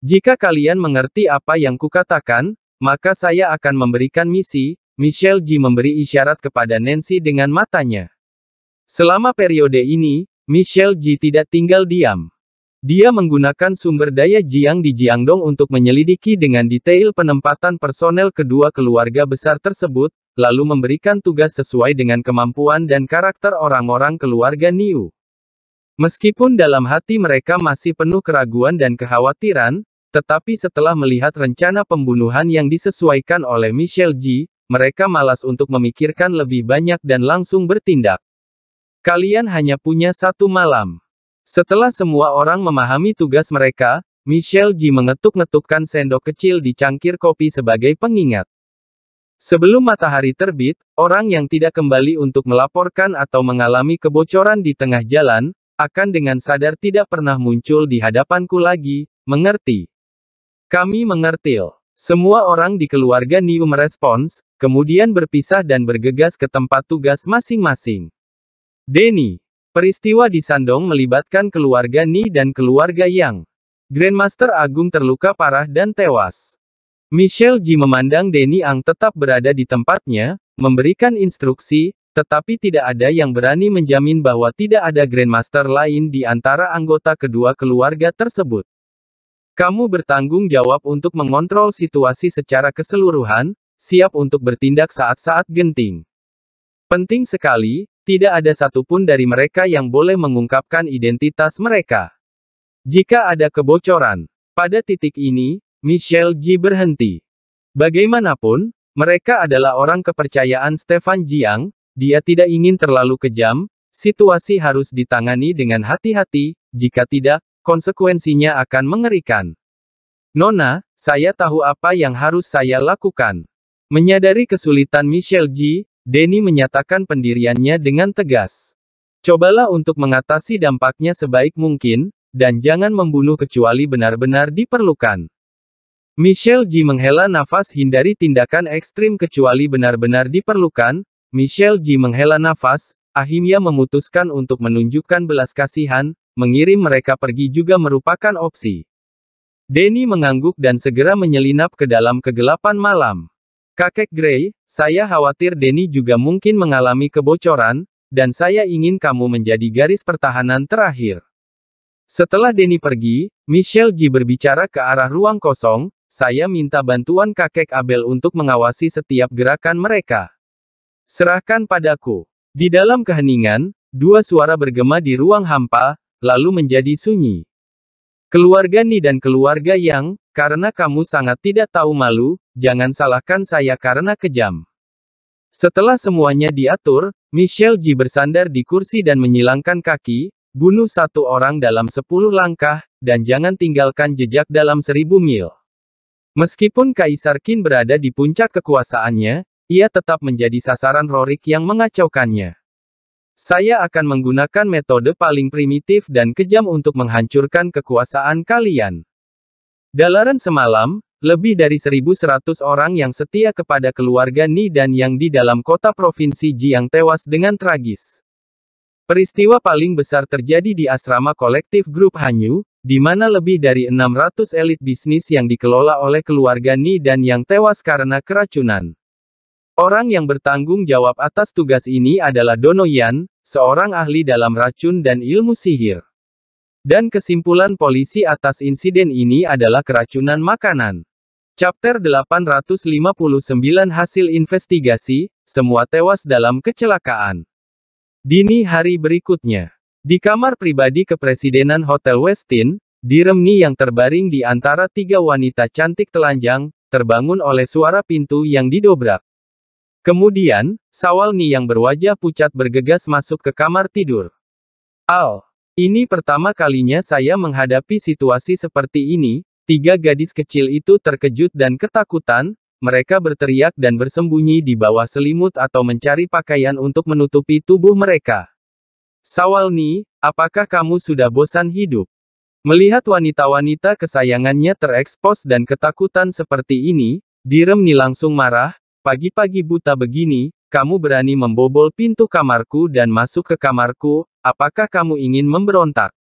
Speaker 1: Jika kalian mengerti apa yang kukatakan, maka saya akan memberikan misi, Michelle G memberi isyarat kepada Nancy dengan matanya. Selama periode ini, Michelle G tidak tinggal diam. Dia menggunakan sumber daya Jiang di Jiangdong untuk menyelidiki dengan detail penempatan personel kedua keluarga besar tersebut, lalu memberikan tugas sesuai dengan kemampuan dan karakter orang-orang keluarga Niu. Meskipun dalam hati mereka masih penuh keraguan dan kekhawatiran, tetapi setelah melihat rencana pembunuhan yang disesuaikan oleh Michelle G, mereka malas untuk memikirkan lebih banyak dan langsung bertindak. Kalian hanya punya satu malam. Setelah semua orang memahami tugas mereka, Michelle G mengetuk-ngetukkan sendok kecil di cangkir kopi sebagai pengingat. Sebelum matahari terbit, orang yang tidak kembali untuk melaporkan atau mengalami kebocoran di tengah jalan, akan dengan sadar tidak pernah muncul di hadapanku lagi, mengerti. Kami mengerti. Oh. Semua orang di keluarga Niu merespons, kemudian berpisah dan bergegas ke tempat tugas masing-masing. Denny. Peristiwa di Sandong melibatkan keluarga Ni dan keluarga Yang. Grandmaster Agung terluka parah dan tewas. Michelle Ji memandang Denny Ang tetap berada di tempatnya, memberikan instruksi, tetapi tidak ada yang berani menjamin bahwa tidak ada Grandmaster lain di antara anggota kedua keluarga tersebut. Kamu bertanggung jawab untuk mengontrol situasi secara keseluruhan, siap untuk bertindak saat-saat genting. Penting sekali, tidak ada satupun dari mereka yang boleh mengungkapkan identitas mereka. Jika ada kebocoran, pada titik ini, Michelle Ji berhenti. Bagaimanapun, mereka adalah orang kepercayaan Stefan Jiang, dia tidak ingin terlalu kejam, situasi harus ditangani dengan hati-hati, jika tidak, konsekuensinya akan mengerikan. Nona, saya tahu apa yang harus saya lakukan. Menyadari kesulitan Michelle Ji, Denny menyatakan pendiriannya dengan tegas. Cobalah untuk mengatasi dampaknya sebaik mungkin, dan jangan membunuh kecuali benar-benar diperlukan. Michelle Ji menghela nafas hindari tindakan ekstrim kecuali benar-benar diperlukan, Michelle Ji menghela nafas, akhirnya memutuskan untuk menunjukkan belas kasihan, mengirim mereka pergi juga merupakan opsi. Denny mengangguk dan segera menyelinap ke dalam kegelapan malam. Kakek Gray, saya khawatir Denny juga mungkin mengalami kebocoran, dan saya ingin kamu menjadi garis pertahanan terakhir. Setelah Denny pergi, Michelle Ji berbicara ke arah ruang kosong, saya minta bantuan kakek Abel untuk mengawasi setiap gerakan mereka. Serahkan padaku. Di dalam keheningan, dua suara bergema di ruang hampa, lalu menjadi sunyi. Keluarga Ni dan keluarga Yang, karena kamu sangat tidak tahu malu, jangan salahkan saya karena kejam. Setelah semuanya diatur, Michelle Ji bersandar di kursi dan menyilangkan kaki, bunuh satu orang dalam sepuluh langkah, dan jangan tinggalkan jejak dalam seribu mil. Meskipun Kaisar Qin berada di puncak kekuasaannya, ia tetap menjadi sasaran Rorik yang mengacaukannya. Saya akan menggunakan metode paling primitif dan kejam untuk menghancurkan kekuasaan kalian. Dalaran semalam, lebih dari 1.100 orang yang setia kepada keluarga Ni dan yang di dalam kota provinsi Jiang tewas dengan tragis. Peristiwa paling besar terjadi di asrama kolektif grup Hanyu, di mana lebih dari 600 elit bisnis yang dikelola oleh keluarga Ni dan yang tewas karena keracunan. Orang yang bertanggung jawab atas tugas ini adalah Dono Yan, seorang ahli dalam racun dan ilmu sihir. Dan kesimpulan polisi atas insiden ini adalah keracunan makanan. Chapter 859 Hasil Investigasi, Semua Tewas Dalam Kecelakaan Dini hari berikutnya, di kamar pribadi kepresidenan Hotel Westin, Diremni yang terbaring di antara tiga wanita cantik telanjang, terbangun oleh suara pintu yang didobrak. Kemudian, Sawalni yang berwajah pucat bergegas masuk ke kamar tidur. Al, ini pertama kalinya saya menghadapi situasi seperti ini, tiga gadis kecil itu terkejut dan ketakutan, mereka berteriak dan bersembunyi di bawah selimut atau mencari pakaian untuk menutupi tubuh mereka. Sawalni, apakah kamu sudah bosan hidup? Melihat wanita-wanita kesayangannya terekspos dan ketakutan seperti ini, Diremni langsung marah, pagi-pagi buta begini, kamu berani membobol pintu kamarku dan masuk ke kamarku, apakah kamu ingin memberontak?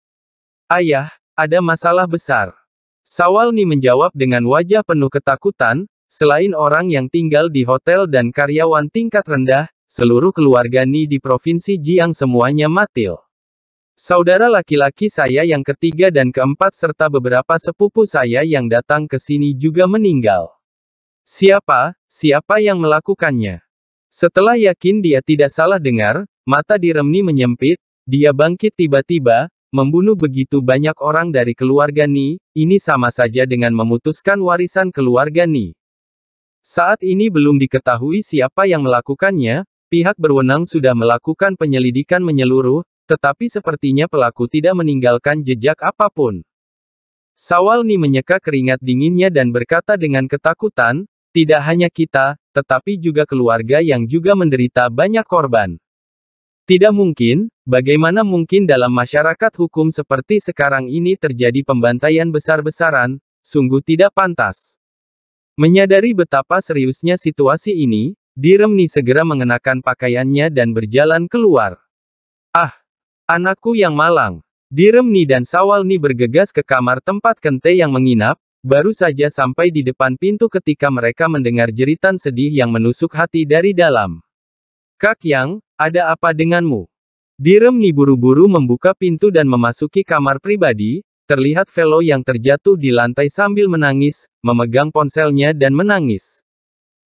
Speaker 1: Ayah, ada masalah besar. Sawalni menjawab dengan wajah penuh ketakutan, Selain orang yang tinggal di hotel dan karyawan tingkat rendah, seluruh keluarga Ni di Provinsi Jiang semuanya matil. Saudara laki-laki saya yang ketiga dan keempat serta beberapa sepupu saya yang datang ke sini juga meninggal. Siapa, siapa yang melakukannya? Setelah yakin dia tidak salah dengar, mata diremni menyempit, dia bangkit tiba-tiba, membunuh begitu banyak orang dari keluarga Ni, ini sama saja dengan memutuskan warisan keluarga Ni. Saat ini belum diketahui siapa yang melakukannya, pihak berwenang sudah melakukan penyelidikan menyeluruh, tetapi sepertinya pelaku tidak meninggalkan jejak apapun. Sawalni menyeka keringat dinginnya dan berkata dengan ketakutan, tidak hanya kita, tetapi juga keluarga yang juga menderita banyak korban. Tidak mungkin, bagaimana mungkin dalam masyarakat hukum seperti sekarang ini terjadi pembantaian besar-besaran, sungguh tidak pantas. Menyadari betapa seriusnya situasi ini, Diremni segera mengenakan pakaiannya dan berjalan keluar. Ah! Anakku yang malang! Diremni dan Sawalni bergegas ke kamar tempat Kente yang menginap, baru saja sampai di depan pintu ketika mereka mendengar jeritan sedih yang menusuk hati dari dalam. Kak Yang, ada apa denganmu? Diremni buru-buru membuka pintu dan memasuki kamar pribadi, Terlihat Velo yang terjatuh di lantai sambil menangis, memegang ponselnya dan menangis.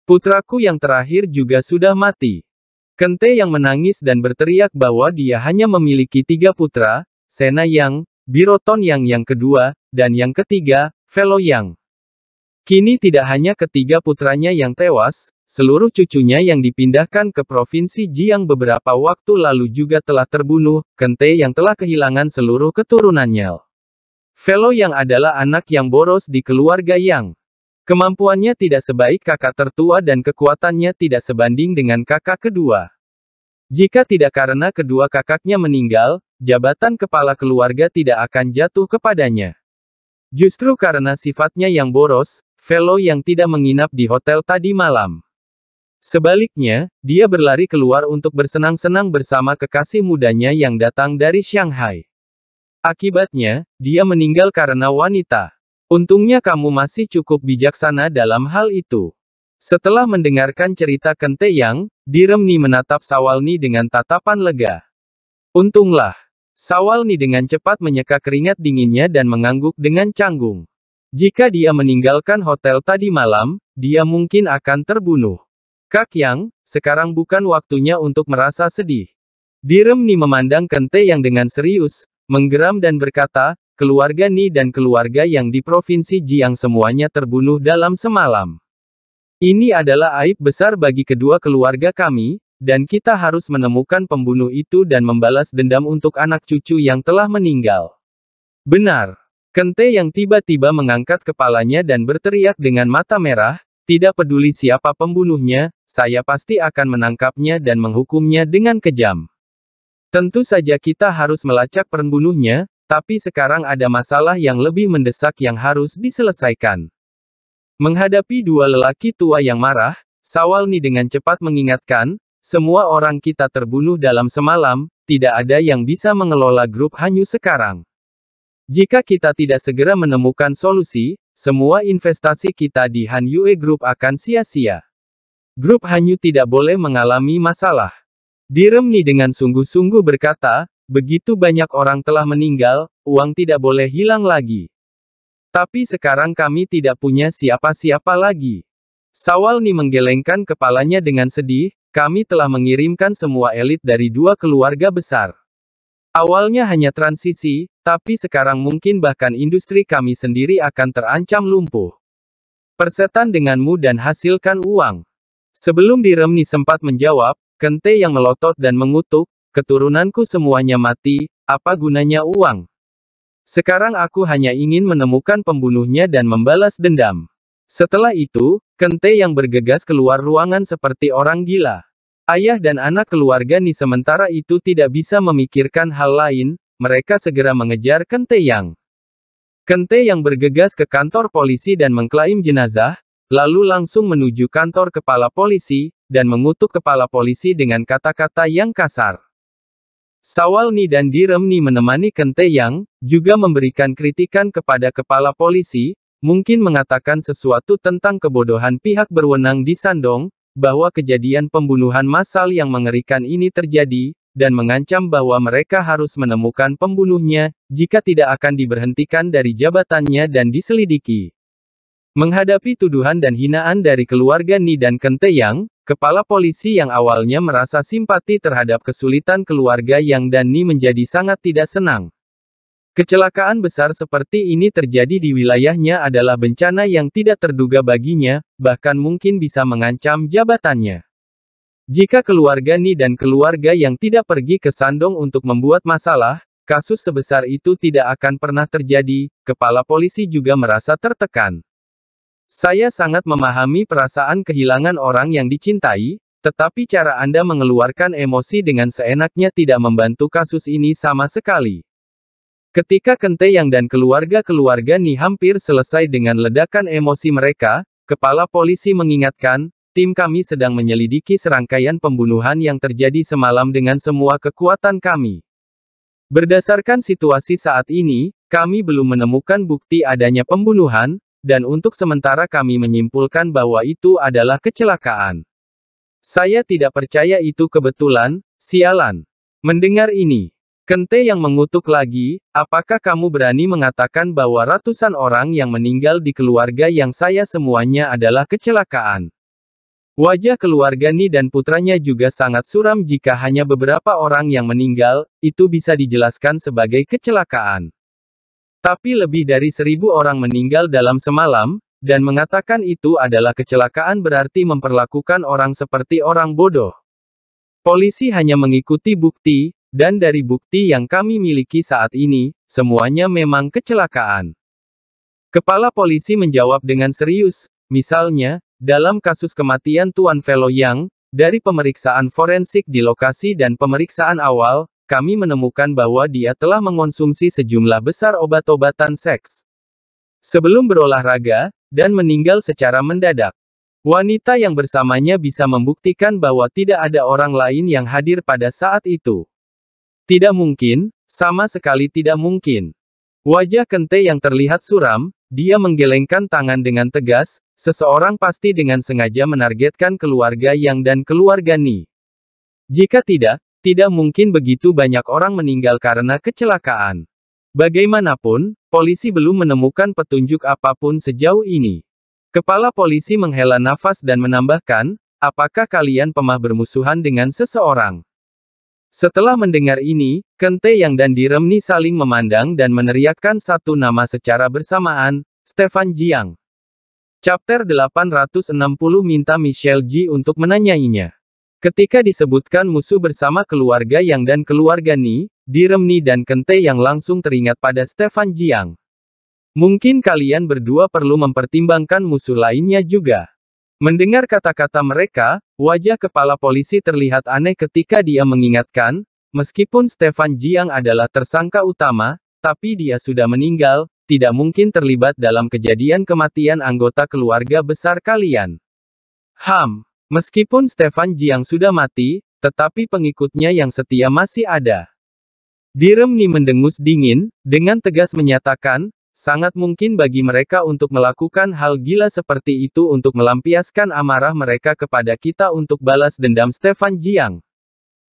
Speaker 1: Putraku yang terakhir juga sudah mati. Kente yang menangis dan berteriak bahwa dia hanya memiliki tiga putra, Sena Yang, Biroton Yang yang kedua, dan yang ketiga, Velo Yang. Kini tidak hanya ketiga putranya yang tewas, seluruh cucunya yang dipindahkan ke Provinsi Jiang beberapa waktu lalu juga telah terbunuh, Kente yang telah kehilangan seluruh keturunannya. Velo yang adalah anak yang boros di keluarga yang kemampuannya tidak sebaik kakak tertua dan kekuatannya tidak sebanding dengan kakak kedua. Jika tidak karena kedua kakaknya meninggal, jabatan kepala keluarga tidak akan jatuh kepadanya. Justru karena sifatnya yang boros, Velo yang tidak menginap di hotel tadi malam. Sebaliknya, dia berlari keluar untuk bersenang-senang bersama kekasih mudanya yang datang dari Shanghai. Akibatnya, dia meninggal karena wanita. Untungnya kamu masih cukup bijaksana dalam hal itu. Setelah mendengarkan cerita Kente Yang, Diremni menatap Sawalni dengan tatapan lega. Untunglah, Sawalni dengan cepat menyeka keringat dinginnya dan mengangguk dengan canggung. Jika dia meninggalkan hotel tadi malam, dia mungkin akan terbunuh. Kak Yang, sekarang bukan waktunya untuk merasa sedih. Diremni memandang Kente Yang dengan serius, menggeram dan berkata, keluarga Ni dan keluarga yang di provinsi Jiang semuanya terbunuh dalam semalam. Ini adalah aib besar bagi kedua keluarga kami, dan kita harus menemukan pembunuh itu dan membalas dendam untuk anak cucu yang telah meninggal. Benar. Kente yang tiba-tiba mengangkat kepalanya dan berteriak dengan mata merah, tidak peduli siapa pembunuhnya, saya pasti akan menangkapnya dan menghukumnya dengan kejam. Tentu saja kita harus melacak pembunuhnya, tapi sekarang ada masalah yang lebih mendesak yang harus diselesaikan. Menghadapi dua lelaki tua yang marah, Sawalni dengan cepat mengingatkan, semua orang kita terbunuh dalam semalam, tidak ada yang bisa mengelola grup Hanyu sekarang. Jika kita tidak segera menemukan solusi, semua investasi kita di Hanyue Group akan sia-sia. Grup Hanyu tidak boleh mengalami masalah. Diremni dengan sungguh-sungguh berkata, begitu banyak orang telah meninggal, uang tidak boleh hilang lagi. Tapi sekarang kami tidak punya siapa-siapa lagi. Sawalni menggelengkan kepalanya dengan sedih, kami telah mengirimkan semua elit dari dua keluarga besar. Awalnya hanya transisi, tapi sekarang mungkin bahkan industri kami sendiri akan terancam lumpuh. Persetan denganmu dan hasilkan uang. Sebelum Diremni sempat menjawab, Kente yang melotot dan mengutuk, keturunanku semuanya mati, apa gunanya uang? Sekarang aku hanya ingin menemukan pembunuhnya dan membalas dendam. Setelah itu, Kente yang bergegas keluar ruangan seperti orang gila. Ayah dan anak keluarga Ni sementara itu tidak bisa memikirkan hal lain, mereka segera mengejar Kente yang. Kente yang bergegas ke kantor polisi dan mengklaim jenazah, lalu langsung menuju kantor kepala polisi, dan mengutuk kepala polisi dengan kata-kata yang kasar. Sawalni dan Diremni menemani Kente yang juga memberikan kritikan kepada kepala polisi, mungkin mengatakan sesuatu tentang kebodohan pihak berwenang di Sandong, bahwa kejadian pembunuhan massal yang mengerikan ini terjadi, dan mengancam bahwa mereka harus menemukan pembunuhnya, jika tidak akan diberhentikan dari jabatannya dan diselidiki. Menghadapi tuduhan dan hinaan dari keluarga Ni dan Kente Yang, Kepala polisi yang awalnya merasa simpati terhadap kesulitan keluarga yang Dani menjadi sangat tidak senang. Kecelakaan besar seperti ini terjadi di wilayahnya adalah bencana yang tidak terduga baginya, bahkan mungkin bisa mengancam jabatannya. Jika keluarga Ni dan keluarga yang tidak pergi ke Sandong untuk membuat masalah, kasus sebesar itu tidak akan pernah terjadi, kepala polisi juga merasa tertekan. Saya sangat memahami perasaan kehilangan orang yang dicintai, tetapi cara Anda mengeluarkan emosi dengan seenaknya tidak membantu kasus ini sama sekali. Ketika Yang dan keluarga-keluarga Ni hampir selesai dengan ledakan emosi mereka, kepala polisi mengingatkan, tim kami sedang menyelidiki serangkaian pembunuhan yang terjadi semalam dengan semua kekuatan kami. Berdasarkan situasi saat ini, kami belum menemukan bukti adanya pembunuhan, dan untuk sementara kami menyimpulkan bahwa itu adalah kecelakaan. Saya tidak percaya itu kebetulan, sialan. Mendengar ini, Kente yang mengutuk lagi, apakah kamu berani mengatakan bahwa ratusan orang yang meninggal di keluarga yang saya semuanya adalah kecelakaan? Wajah keluarga Ni dan putranya juga sangat suram jika hanya beberapa orang yang meninggal, itu bisa dijelaskan sebagai kecelakaan. Tapi lebih dari seribu orang meninggal dalam semalam, dan mengatakan itu adalah kecelakaan berarti memperlakukan orang seperti orang bodoh. Polisi hanya mengikuti bukti, dan dari bukti yang kami miliki saat ini, semuanya memang kecelakaan. Kepala polisi menjawab dengan serius, misalnya, dalam kasus kematian Tuan Velo Yang, dari pemeriksaan forensik di lokasi dan pemeriksaan awal, kami menemukan bahwa dia telah mengonsumsi sejumlah besar obat-obatan seks. Sebelum berolahraga, dan meninggal secara mendadak. Wanita yang bersamanya bisa membuktikan bahwa tidak ada orang lain yang hadir pada saat itu. Tidak mungkin, sama sekali tidak mungkin. Wajah Kente yang terlihat suram, dia menggelengkan tangan dengan tegas, seseorang pasti dengan sengaja menargetkan keluarga Yang dan keluarga Ni. Jika tidak, tidak mungkin begitu banyak orang meninggal karena kecelakaan. Bagaimanapun, polisi belum menemukan petunjuk apapun sejauh ini. Kepala polisi menghela nafas dan menambahkan, apakah kalian pemah bermusuhan dengan seseorang? Setelah mendengar ini, Kente yang dan Diremni saling memandang dan meneriakkan satu nama secara bersamaan, Stefan Jiang. Chapter 860 minta Michelle Ji untuk menanyainya. Ketika disebutkan musuh bersama keluarga Yang dan keluarga Ni, Diremni dan Kente yang langsung teringat pada Stefan Jiang. Mungkin kalian berdua perlu mempertimbangkan musuh lainnya juga. Mendengar kata-kata mereka, wajah kepala polisi terlihat aneh ketika dia mengingatkan, meskipun Stefan Jiang adalah tersangka utama, tapi dia sudah meninggal, tidak mungkin terlibat dalam kejadian kematian anggota keluarga besar kalian. Ham, Meskipun Stefan Jiang sudah mati, tetapi pengikutnya yang setia masih ada. Diremni mendengus dingin, dengan tegas menyatakan, sangat mungkin bagi mereka untuk melakukan hal gila seperti itu untuk melampiaskan amarah mereka kepada kita untuk balas dendam Stefan Jiang.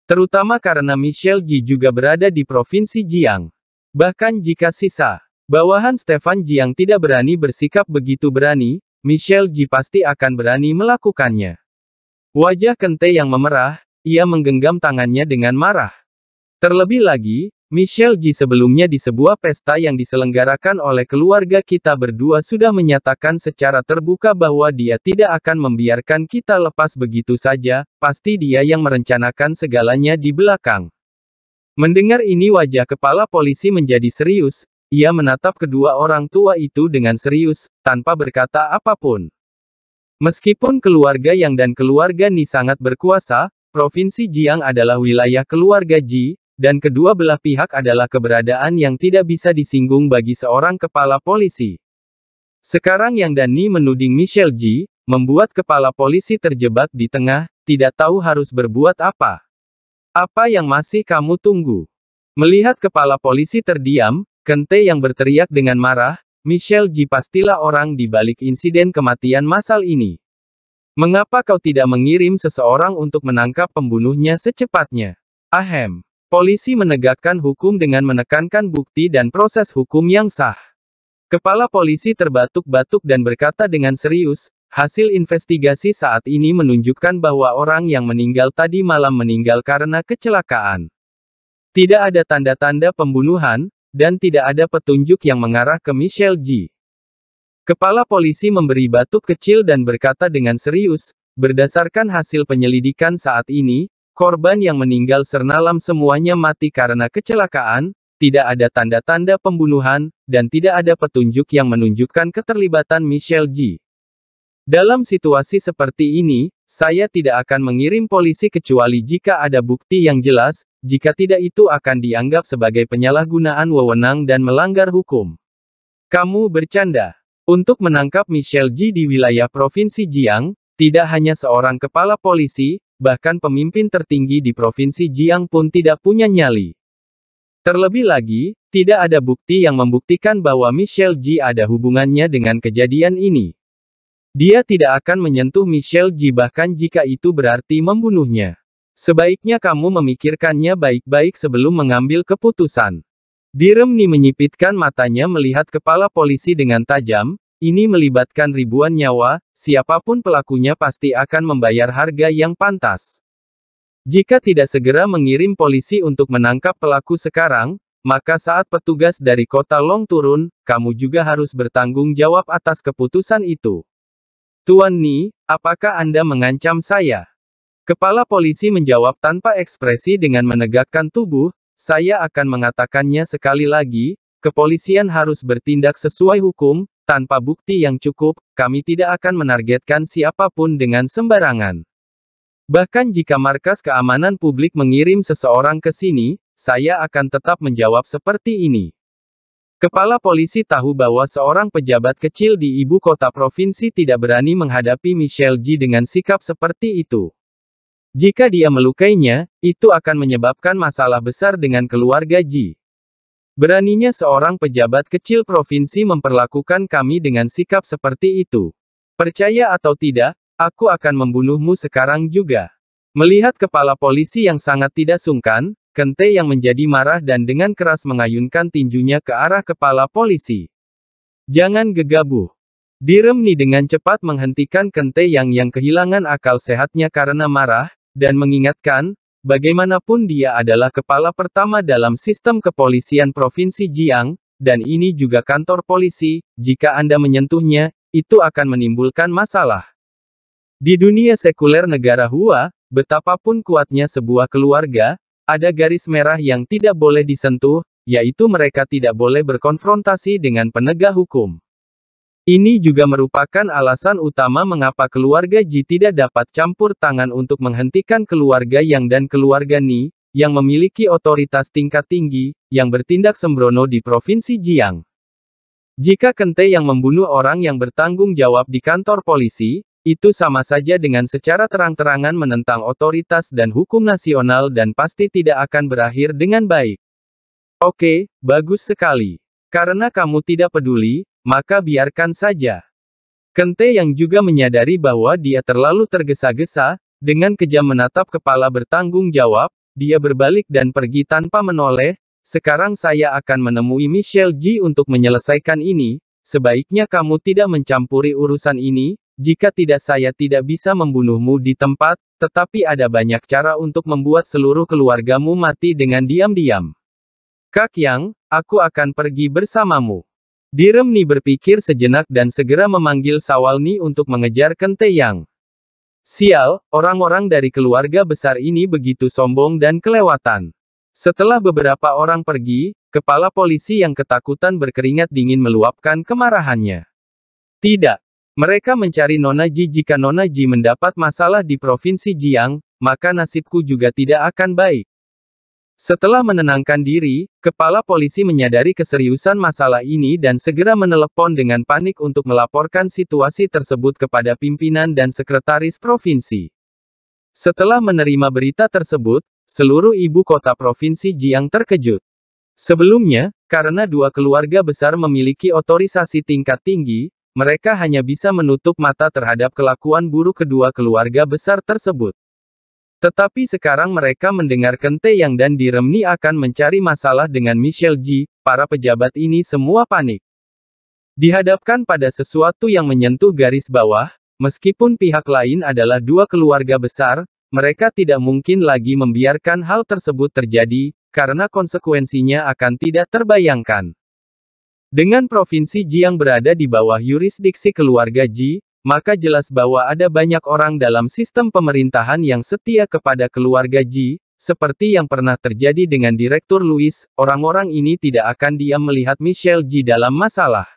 Speaker 1: Terutama karena Michelle Ji juga berada di provinsi Jiang. Bahkan jika sisa bawahan Stefan Jiang tidak berani bersikap begitu berani, Michelle Ji pasti akan berani melakukannya. Wajah Kente yang memerah, ia menggenggam tangannya dengan marah. Terlebih lagi, Michelle Ji sebelumnya di sebuah pesta yang diselenggarakan oleh keluarga kita berdua sudah menyatakan secara terbuka bahwa dia tidak akan membiarkan kita lepas begitu saja, pasti dia yang merencanakan segalanya di belakang. Mendengar ini wajah kepala polisi menjadi serius, ia menatap kedua orang tua itu dengan serius, tanpa berkata apapun. Meskipun keluarga Yang dan keluarga Ni sangat berkuasa, Provinsi Jiang adalah wilayah keluarga Ji, dan kedua belah pihak adalah keberadaan yang tidak bisa disinggung bagi seorang kepala polisi. Sekarang Yang dan Ni menuding Michelle Ji, membuat kepala polisi terjebak di tengah, tidak tahu harus berbuat apa. Apa yang masih kamu tunggu? Melihat kepala polisi terdiam, Kente yang berteriak dengan marah, Michelle G. pastilah orang di balik insiden kematian massal ini. Mengapa kau tidak mengirim seseorang untuk menangkap pembunuhnya secepatnya? Ahem. Polisi menegakkan hukum dengan menekankan bukti dan proses hukum yang sah. Kepala polisi terbatuk-batuk dan berkata dengan serius, hasil investigasi saat ini menunjukkan bahwa orang yang meninggal tadi malam meninggal karena kecelakaan. Tidak ada tanda-tanda pembunuhan, dan tidak ada petunjuk yang mengarah ke Michelle G. Kepala polisi memberi batuk kecil dan berkata dengan serius, berdasarkan hasil penyelidikan saat ini, korban yang meninggal sernalam semuanya mati karena kecelakaan, tidak ada tanda-tanda pembunuhan, dan tidak ada petunjuk yang menunjukkan keterlibatan Michelle G. Dalam situasi seperti ini, saya tidak akan mengirim polisi kecuali jika ada bukti yang jelas, jika tidak itu akan dianggap sebagai penyalahgunaan wewenang dan melanggar hukum. Kamu bercanda. Untuk menangkap Michelle Ji di wilayah Provinsi Jiang, tidak hanya seorang kepala polisi, bahkan pemimpin tertinggi di Provinsi Jiang pun tidak punya nyali. Terlebih lagi, tidak ada bukti yang membuktikan bahwa Michelle Ji ada hubungannya dengan kejadian ini. Dia tidak akan menyentuh Michelle Ji bahkan jika itu berarti membunuhnya. Sebaiknya kamu memikirkannya baik-baik sebelum mengambil keputusan. Diremni menyipitkan matanya melihat kepala polisi dengan tajam, ini melibatkan ribuan nyawa, siapapun pelakunya pasti akan membayar harga yang pantas. Jika tidak segera mengirim polisi untuk menangkap pelaku sekarang, maka saat petugas dari kota Long turun, kamu juga harus bertanggung jawab atas keputusan itu. Tuan Ni, apakah Anda mengancam saya? Kepala polisi menjawab tanpa ekspresi dengan menegakkan tubuh, saya akan mengatakannya sekali lagi, kepolisian harus bertindak sesuai hukum, tanpa bukti yang cukup, kami tidak akan menargetkan siapapun dengan sembarangan. Bahkan jika markas keamanan publik mengirim seseorang ke sini, saya akan tetap menjawab seperti ini. Kepala polisi tahu bahwa seorang pejabat kecil di ibu kota provinsi tidak berani menghadapi Michelle G dengan sikap seperti itu. Jika dia melukainya, itu akan menyebabkan masalah besar dengan keluarga Ji. Beraninya seorang pejabat kecil provinsi memperlakukan kami dengan sikap seperti itu. Percaya atau tidak, aku akan membunuhmu sekarang juga. Melihat kepala polisi yang sangat tidak sungkan, Kente yang menjadi marah dan dengan keras mengayunkan tinjunya ke arah kepala polisi. Jangan gegabah. Diremni dengan cepat menghentikan Kente yang yang kehilangan akal sehatnya karena marah, dan mengingatkan, bagaimanapun dia adalah kepala pertama dalam sistem kepolisian Provinsi Jiang, dan ini juga kantor polisi, jika Anda menyentuhnya, itu akan menimbulkan masalah. Di dunia sekuler negara Hua, betapapun kuatnya sebuah keluarga, ada garis merah yang tidak boleh disentuh, yaitu mereka tidak boleh berkonfrontasi dengan penegak hukum. Ini juga merupakan alasan utama mengapa keluarga Ji tidak dapat campur tangan untuk menghentikan keluarga Yang dan keluarga Ni, yang memiliki otoritas tingkat tinggi, yang bertindak sembrono di Provinsi Jiang. Jika Kente yang membunuh orang yang bertanggung jawab di kantor polisi, itu sama saja dengan secara terang-terangan menentang otoritas dan hukum nasional dan pasti tidak akan berakhir dengan baik. Oke, bagus sekali. Karena kamu tidak peduli, maka biarkan saja. Kente yang juga menyadari bahwa dia terlalu tergesa-gesa, dengan kejam menatap kepala bertanggung jawab, dia berbalik dan pergi tanpa menoleh, sekarang saya akan menemui Michelle Ji untuk menyelesaikan ini, sebaiknya kamu tidak mencampuri urusan ini, jika tidak saya tidak bisa membunuhmu di tempat, tetapi ada banyak cara untuk membuat seluruh keluargamu mati dengan diam-diam. Kak Yang, aku akan pergi bersamamu. Diremni berpikir sejenak dan segera memanggil Sawalni untuk mengejar Yang. Sial, orang-orang dari keluarga besar ini begitu sombong dan kelewatan. Setelah beberapa orang pergi, kepala polisi yang ketakutan berkeringat dingin meluapkan kemarahannya. Tidak. Mereka mencari Nona Ji jika Nona Ji mendapat masalah di Provinsi Jiang, maka nasibku juga tidak akan baik. Setelah menenangkan diri, kepala polisi menyadari keseriusan masalah ini dan segera menelepon dengan panik untuk melaporkan situasi tersebut kepada pimpinan dan sekretaris provinsi. Setelah menerima berita tersebut, seluruh ibu kota provinsi Jiang terkejut. Sebelumnya, karena dua keluarga besar memiliki otorisasi tingkat tinggi, mereka hanya bisa menutup mata terhadap kelakuan buruk kedua keluarga besar tersebut. Tetapi sekarang mereka mendengar Kente yang dan Diremni akan mencari masalah dengan Michelle Ji. para pejabat ini semua panik. Dihadapkan pada sesuatu yang menyentuh garis bawah, meskipun pihak lain adalah dua keluarga besar, mereka tidak mungkin lagi membiarkan hal tersebut terjadi, karena konsekuensinya akan tidak terbayangkan. Dengan provinsi Ji yang berada di bawah yurisdiksi keluarga Ji, maka jelas bahwa ada banyak orang dalam sistem pemerintahan yang setia kepada keluarga Ji, seperti yang pernah terjadi dengan Direktur Louis, orang-orang ini tidak akan diam melihat Michelle Ji dalam masalah.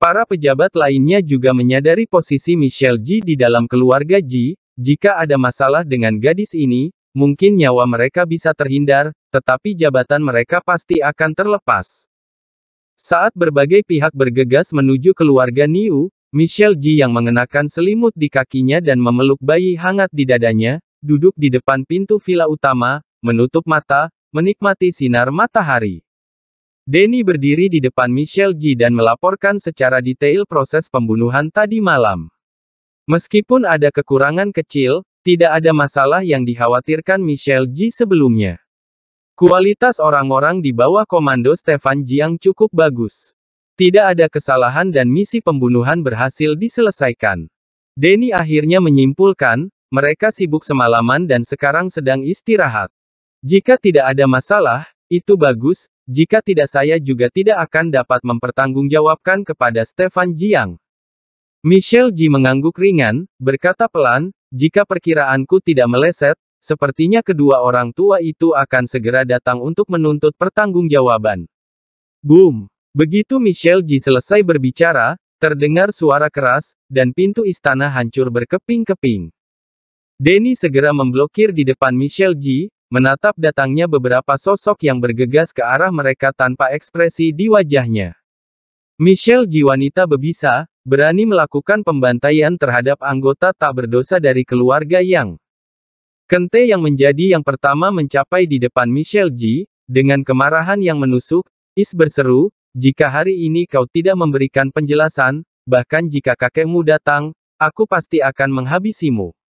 Speaker 1: Para pejabat lainnya juga menyadari posisi Michelle Ji di dalam keluarga Ji, jika ada masalah dengan gadis ini, mungkin nyawa mereka bisa terhindar, tetapi jabatan mereka pasti akan terlepas. Saat berbagai pihak bergegas menuju keluarga Niu, Michelle Ji yang mengenakan selimut di kakinya dan memeluk bayi hangat di dadanya, duduk di depan pintu villa utama, menutup mata, menikmati sinar matahari. Denny berdiri di depan Michelle Ji dan melaporkan secara detail proses pembunuhan tadi malam. Meskipun ada kekurangan kecil, tidak ada masalah yang dikhawatirkan Michelle Ji sebelumnya. Kualitas orang-orang di bawah komando Stefan Jiang cukup bagus. Tidak ada kesalahan dan misi pembunuhan berhasil diselesaikan. Denny akhirnya menyimpulkan, mereka sibuk semalaman dan sekarang sedang istirahat. Jika tidak ada masalah, itu bagus, jika tidak saya juga tidak akan dapat mempertanggungjawabkan kepada Stefan Jiang. Michelle Ji mengangguk ringan, berkata pelan, jika perkiraanku tidak meleset, sepertinya kedua orang tua itu akan segera datang untuk menuntut pertanggungjawaban. Boom! Begitu Michelle Ji selesai berbicara, terdengar suara keras, dan pintu istana hancur berkeping-keping. Denny segera memblokir di depan Michelle Ji, menatap datangnya beberapa sosok yang bergegas ke arah mereka tanpa ekspresi di wajahnya. Michelle Ji wanita bebisa, berani melakukan pembantaian terhadap anggota tak berdosa dari keluarga yang Kente yang menjadi yang pertama mencapai di depan Michelle Ji dengan kemarahan yang menusuk, Is berseru, jika hari ini kau tidak memberikan penjelasan, bahkan jika kakekmu datang, aku pasti akan menghabisimu.